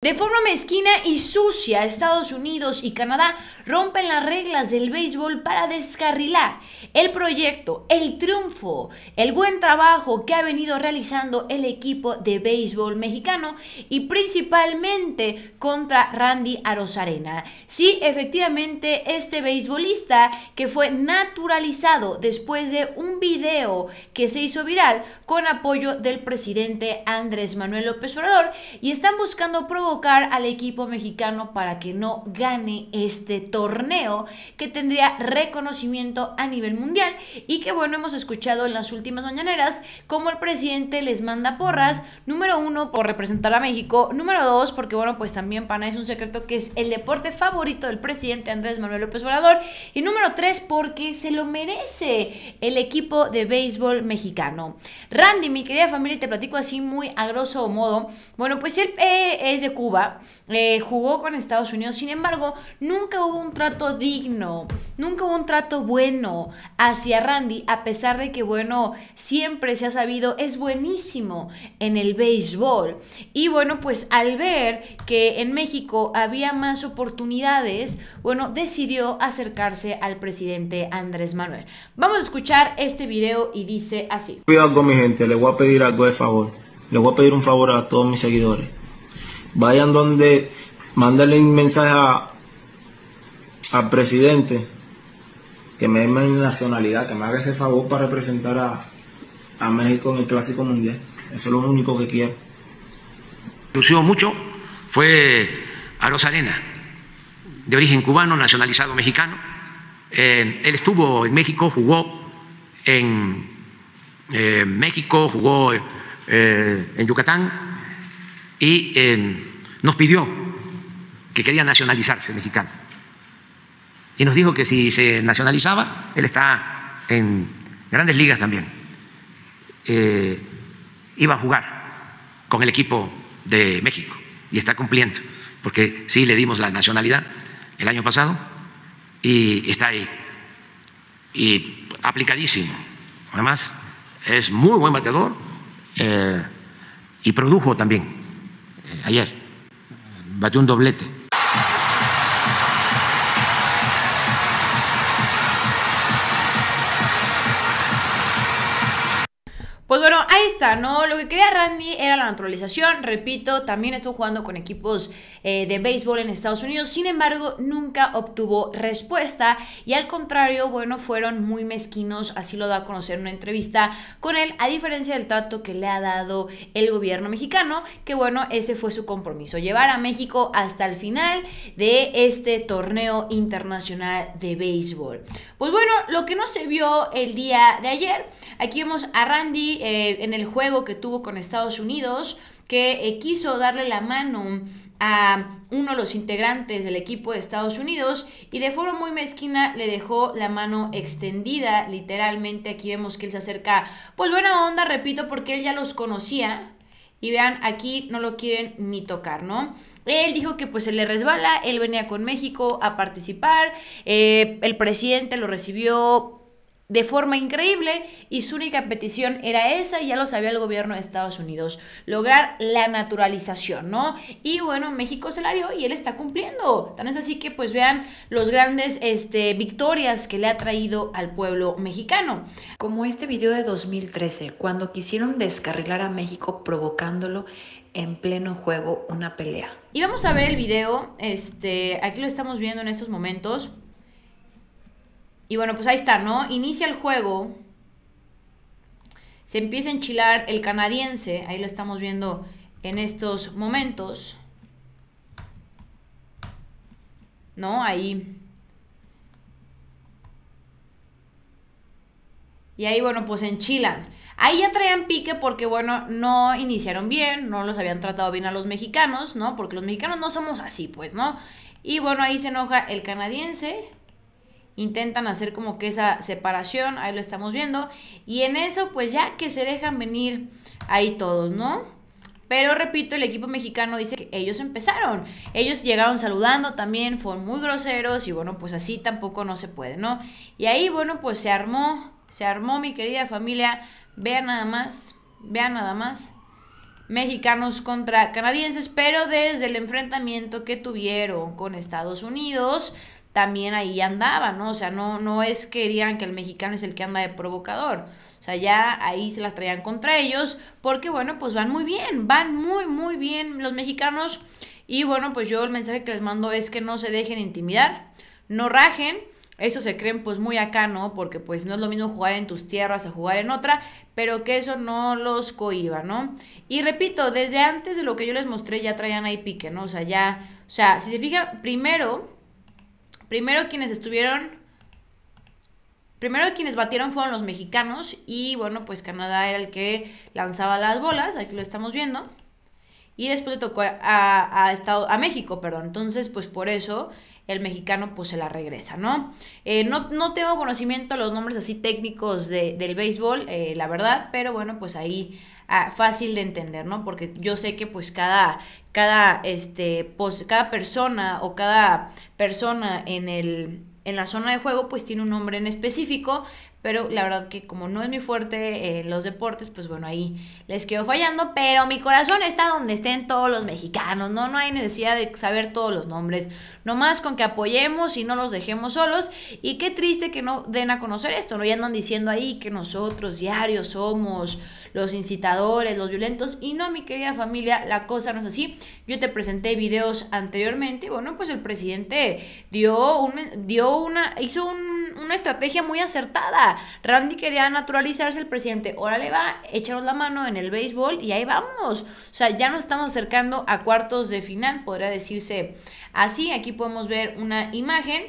De forma mezquina y sucia, Estados Unidos y Canadá rompen las reglas del béisbol para descarrilar el proyecto, el triunfo, el buen trabajo que ha venido realizando el equipo de béisbol mexicano y principalmente contra Randy Arozarena. Sí, efectivamente, este beisbolista que fue naturalizado después de un video que se hizo viral con apoyo del presidente Andrés Manuel López Obrador y están buscando pruebas al equipo mexicano para que no gane este torneo que tendría reconocimiento a nivel mundial y que bueno hemos escuchado en las últimas mañaneras como el presidente les manda porras, número uno por representar a México, número dos porque bueno pues también para nada es un secreto que es el deporte favorito del presidente Andrés Manuel López Obrador y número tres porque se lo merece el equipo de béisbol mexicano. Randy, mi querida familia, te platico así muy a grosso modo. Bueno, pues él eh, es de Cuba, eh, jugó con Estados Unidos, sin embargo, nunca hubo un trato digno, nunca hubo un trato bueno hacia Randy, a pesar de que, bueno, siempre se ha sabido, es buenísimo en el béisbol. Y bueno, pues al ver que en México había más oportunidades, bueno, decidió acercarse al presidente Andrés Manuel. Vamos a escuchar este video y dice así. Cuidado, mi gente, le voy a pedir algo de favor. Le voy a pedir un favor a todos mis seguidores vayan donde, mándale un mensaje a, al presidente que me dé mi nacionalidad, que me haga ese favor para representar a, México en el Clásico Mundial. Eso es lo único que quiero. Lució mucho fue a Rosarena, de origen cubano, nacionalizado mexicano. él estuvo en México, jugó en eh, México, jugó eh, en Yucatán, y eh, nos pidió que quería nacionalizarse mexicano. Y nos dijo que si se nacionalizaba, él está en grandes ligas también. Eh, iba a jugar con el equipo de México y está cumpliendo, porque sí le dimos la nacionalidad el año pasado y está ahí. Y aplicadísimo. Además, es muy buen bateador eh, y produjo también ayer, batió un doblete ¿no? Lo que quería Randy era la naturalización, repito, también estuvo jugando con equipos eh, de béisbol en Estados Unidos, sin embargo, nunca obtuvo respuesta y al contrario, bueno, fueron muy mezquinos, así lo da a conocer en una entrevista con él, a diferencia del trato que le ha dado el gobierno mexicano, que bueno, ese fue su compromiso, llevar a México hasta el final de este torneo internacional de béisbol. Pues bueno, lo que no se vio el día de ayer, aquí vemos a Randy eh, en el juego que tuvo con Estados Unidos, que eh, quiso darle la mano a uno de los integrantes del equipo de Estados Unidos y de forma muy mezquina le dejó la mano extendida, literalmente. Aquí vemos que él se acerca, pues buena onda, repito, porque él ya los conocía. Y vean, aquí no lo quieren ni tocar, ¿no? Él dijo que pues se le resbala, él venía con México a participar, eh, el presidente lo recibió de forma increíble y su única petición era esa y ya lo sabía el gobierno de Estados Unidos, lograr la naturalización, ¿no? Y bueno, México se la dio y él está cumpliendo. Tan es así que pues vean los grandes este, victorias que le ha traído al pueblo mexicano. Como este video de 2013, cuando quisieron descarrilar a México provocándolo en pleno juego una pelea. Y vamos a ver el video, este, aquí lo estamos viendo en estos momentos. Y bueno, pues ahí está, ¿no? Inicia el juego. Se empieza a enchilar el canadiense. Ahí lo estamos viendo en estos momentos. ¿No? Ahí. Y ahí, bueno, pues enchilan. Ahí ya traían pique porque, bueno, no iniciaron bien, no los habían tratado bien a los mexicanos, ¿no? Porque los mexicanos no somos así, pues, ¿no? Y bueno, ahí se enoja el canadiense intentan hacer como que esa separación, ahí lo estamos viendo, y en eso pues ya que se dejan venir ahí todos, ¿no? Pero repito, el equipo mexicano dice que ellos empezaron. Ellos llegaron saludando también, fueron muy groseros y bueno, pues así tampoco no se puede, ¿no? Y ahí, bueno, pues se armó, se armó mi querida familia. Vean nada más, vean nada más. Mexicanos contra canadienses, pero desde el enfrentamiento que tuvieron con Estados Unidos, también ahí andaban, ¿no? O sea, no, no es que digan que el mexicano es el que anda de provocador. O sea, ya ahí se las traían contra ellos, porque bueno, pues van muy bien, van muy, muy bien los mexicanos. Y bueno, pues yo el mensaje que les mando es que no se dejen intimidar, no rajen. eso se creen pues muy acá, ¿no? Porque pues no es lo mismo jugar en tus tierras a jugar en otra, pero que eso no los cohiba, ¿no? Y repito, desde antes de lo que yo les mostré ya traían ahí pique, ¿no? O sea, ya, o sea, si se fija primero Primero quienes estuvieron... Primero quienes batieron fueron los mexicanos y bueno, pues Canadá era el que lanzaba las bolas, aquí lo estamos viendo. Y después le tocó a, a, Estado, a México, perdón. Entonces, pues por eso el mexicano pues se la regresa, ¿no? Eh, no, tengo conocimiento de los nombres así técnicos de, del béisbol, eh, la verdad, pero bueno, pues ahí ah, fácil de entender, ¿no? Porque yo sé que pues cada, cada, este, cada persona o cada persona en el en la zona de juego pues tiene un nombre en específico, pero la verdad que como no es muy fuerte eh, los deportes, pues bueno, ahí les quedo fallando, pero mi corazón está donde estén todos los mexicanos, ¿no? No hay necesidad de saber todos los nombres, nomás con que apoyemos y no los dejemos solos, y qué triste que no den a conocer esto, ¿no? Ya andan diciendo ahí que nosotros diarios somos los incitadores, los violentos, y no, mi querida familia, la cosa no es así, yo te presenté videos anteriormente, y bueno, pues el presidente dio, un, dio una, hizo un una estrategia muy acertada. Randy quería naturalizarse el presidente. Órale va, echaron la mano en el béisbol y ahí vamos. O sea, ya nos estamos acercando a cuartos de final, podría decirse así. Aquí podemos ver una imagen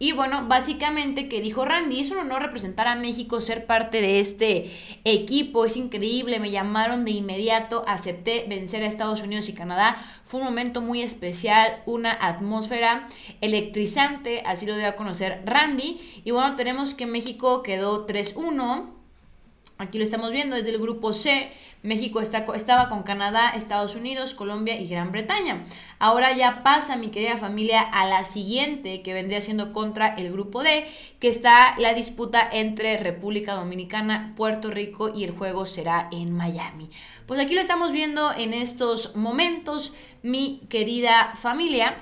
y bueno, básicamente que dijo Randy, es un honor representar a México, ser parte de este equipo, es increíble, me llamaron de inmediato, acepté vencer a Estados Unidos y Canadá, fue un momento muy especial, una atmósfera electrizante, así lo dio a conocer Randy. Y bueno, tenemos que México quedó 3-1. Aquí lo estamos viendo, desde el grupo C. México estaba con Canadá, Estados Unidos, Colombia y Gran Bretaña. Ahora ya pasa, mi querida familia, a la siguiente, que vendría siendo contra el grupo D, que está la disputa entre República Dominicana, Puerto Rico y el juego será en Miami. Pues aquí lo estamos viendo en estos momentos, mi querida familia.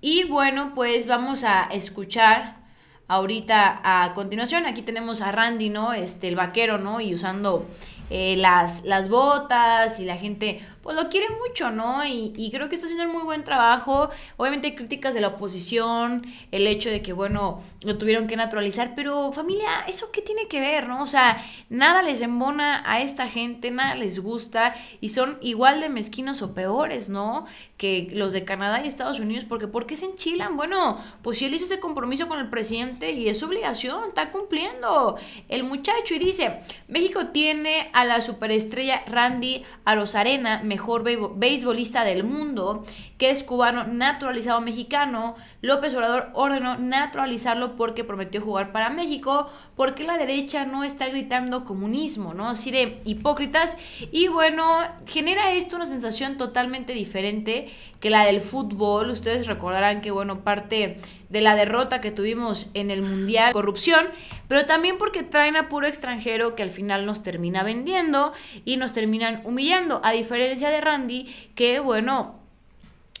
Y bueno, pues vamos a escuchar ahorita a continuación. Aquí tenemos a Randy, ¿no? Este, el vaquero, ¿no? Y usando eh, las, las botas y la gente pues lo quiere mucho, ¿no? Y, creo que está haciendo un muy buen trabajo. Obviamente hay críticas de la oposición, el hecho de que, bueno, lo tuvieron que naturalizar, pero familia, ¿eso qué tiene que ver, no? O sea, nada les embona a esta gente, nada les gusta y son igual de mezquinos o peores, ¿no? Que los de Canadá y Estados Unidos, porque ¿por qué se enchilan? Bueno, pues si él hizo ese compromiso con el presidente y es su obligación, está cumpliendo el muchacho y dice, México tiene a la superestrella Randy Arozarena, mejor beisbolista del mundo, que es cubano naturalizado mexicano. López Obrador ordenó naturalizarlo porque prometió jugar para México, porque la derecha no está gritando comunismo, ¿no? Así de hipócritas. Y bueno, genera esto una sensación totalmente diferente que la del fútbol. Ustedes recordarán que, bueno, parte de la derrota que tuvimos en el Mundial, corrupción, pero también porque traen a puro extranjero que al final nos termina vendiendo y nos terminan humillando, a diferencia de Randy, que bueno,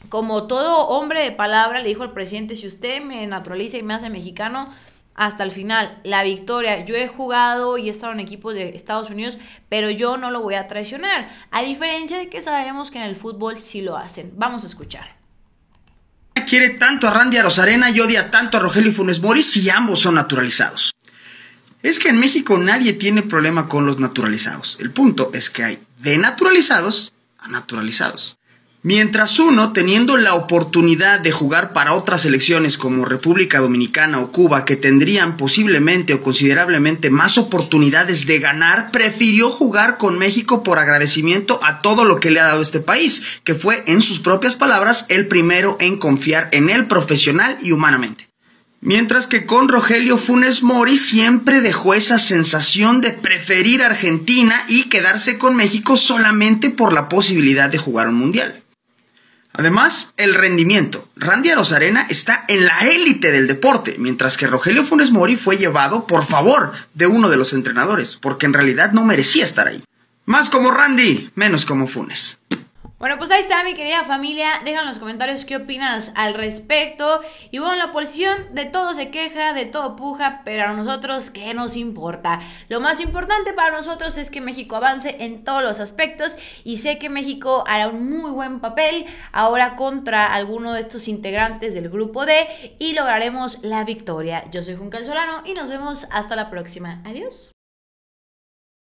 como todo hombre de palabra, le dijo al presidente, si usted me naturaliza y me hace mexicano, hasta el final, la victoria. Yo he jugado y he estado en equipos de Estados Unidos, pero yo no lo voy a traicionar. A diferencia de que sabemos que en el fútbol sí lo hacen. Vamos a escuchar. Quiere tanto a Randy Rosarena y odia tanto a Rogelio Funes Mori si ambos son naturalizados. Es que en México nadie tiene problema con los naturalizados. El punto es que hay denaturalizados naturalizados naturalizados. Mientras uno, teniendo la oportunidad de jugar para otras selecciones como República Dominicana o Cuba, que tendrían posiblemente o considerablemente más oportunidades de ganar, prefirió jugar con México por agradecimiento a todo lo que le ha dado este país, que fue, en sus propias palabras, el primero en confiar en él profesional y humanamente. Mientras que con Rogelio Funes Mori siempre dejó esa sensación de preferir Argentina y quedarse con México solamente por la posibilidad de jugar un mundial. Además, el rendimiento. Randy Arozarena está en la élite del deporte, mientras que Rogelio Funes Mori fue llevado por favor de uno de los entrenadores, porque en realidad no merecía estar ahí. Más como Randy, menos como Funes. Bueno, pues ahí está mi querida familia. Dejan en los comentarios qué opinas al respecto. Y bueno, la oposición de todo se queja, de todo puja, pero a nosotros, ¿qué nos importa? Lo más importante para nosotros es que México avance en todos los aspectos y sé que México hará un muy buen papel ahora contra alguno de estos integrantes del grupo D y lograremos la victoria. Yo soy Juncal Solano y nos vemos hasta la próxima. Adiós.